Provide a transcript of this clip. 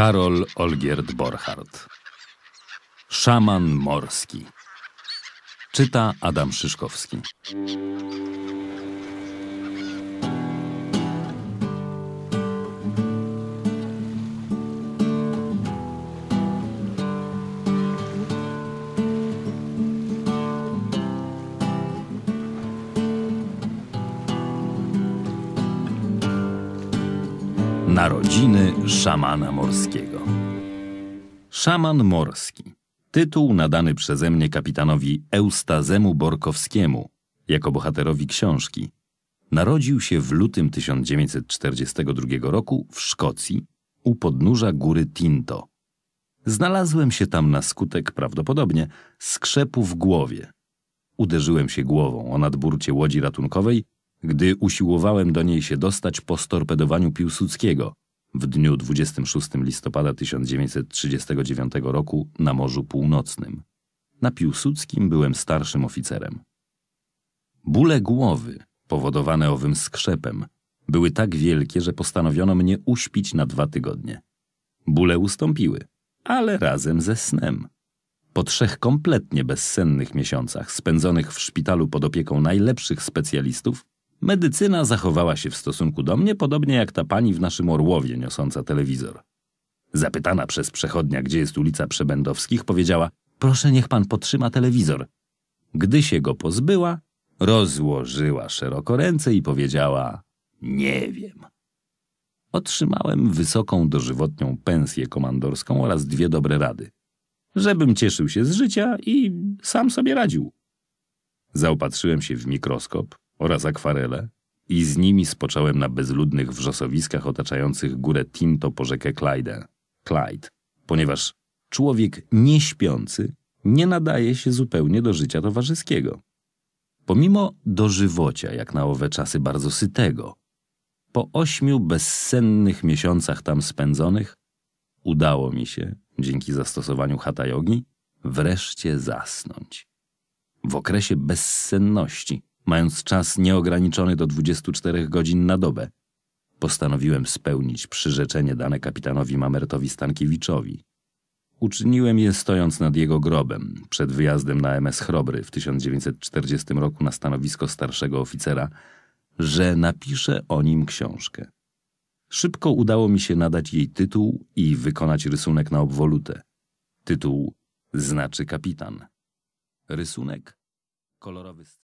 Karol Olgierd Borchardt. Szaman morski. Czyta Adam Szyszkowski. Narodziny szamana morskiego. Szaman morski. Tytuł nadany przeze mnie kapitanowi Eustazemu Borkowskiemu jako bohaterowi książki. Narodził się w lutym 1942 roku w Szkocji u podnóża góry Tinto. Znalazłem się tam na skutek prawdopodobnie skrzepu w głowie. Uderzyłem się głową o nadburcie łodzi ratunkowej gdy usiłowałem do niej się dostać po storpedowaniu Piłsudskiego w dniu 26 listopada 1939 roku na Morzu Północnym. Na Piłsudskim byłem starszym oficerem. Bóle głowy powodowane owym skrzepem były tak wielkie, że postanowiono mnie uśpić na dwa tygodnie. Bóle ustąpiły, ale razem ze snem. Po trzech kompletnie bezsennych miesiącach spędzonych w szpitalu pod opieką najlepszych specjalistów, Medycyna zachowała się w stosunku do mnie podobnie jak ta pani w naszym Orłowie niosąca telewizor. Zapytana przez przechodnia, gdzie jest ulica Przebędowskich, powiedziała Proszę, niech pan potrzyma telewizor. Gdy się go pozbyła, rozłożyła szeroko ręce i powiedziała Nie wiem. Otrzymałem wysoką dożywotnią pensję komandorską oraz dwie dobre rady. Żebym cieszył się z życia i sam sobie radził. Zaopatrzyłem się w mikroskop, oraz akwarele i z nimi spocząłem na bezludnych wrzosowiskach otaczających górę Tinto po rzekę Clyde. Clyde, ponieważ człowiek nieśpiący nie nadaje się zupełnie do życia towarzyskiego. Pomimo dożywocia, jak na owe czasy bardzo sytego, po ośmiu bezsennych miesiącach tam spędzonych, udało mi się, dzięki zastosowaniu hatajogi, wreszcie zasnąć. W okresie bezsenności mając czas nieograniczony do 24 godzin na dobę. Postanowiłem spełnić przyrzeczenie dane kapitanowi Mamertowi Stankiewiczowi. Uczyniłem je stojąc nad jego grobem, przed wyjazdem na MS Chrobry w 1940 roku na stanowisko starszego oficera, że napiszę o nim książkę. Szybko udało mi się nadać jej tytuł i wykonać rysunek na obwolutę. Tytuł znaczy kapitan. Rysunek kolorowy.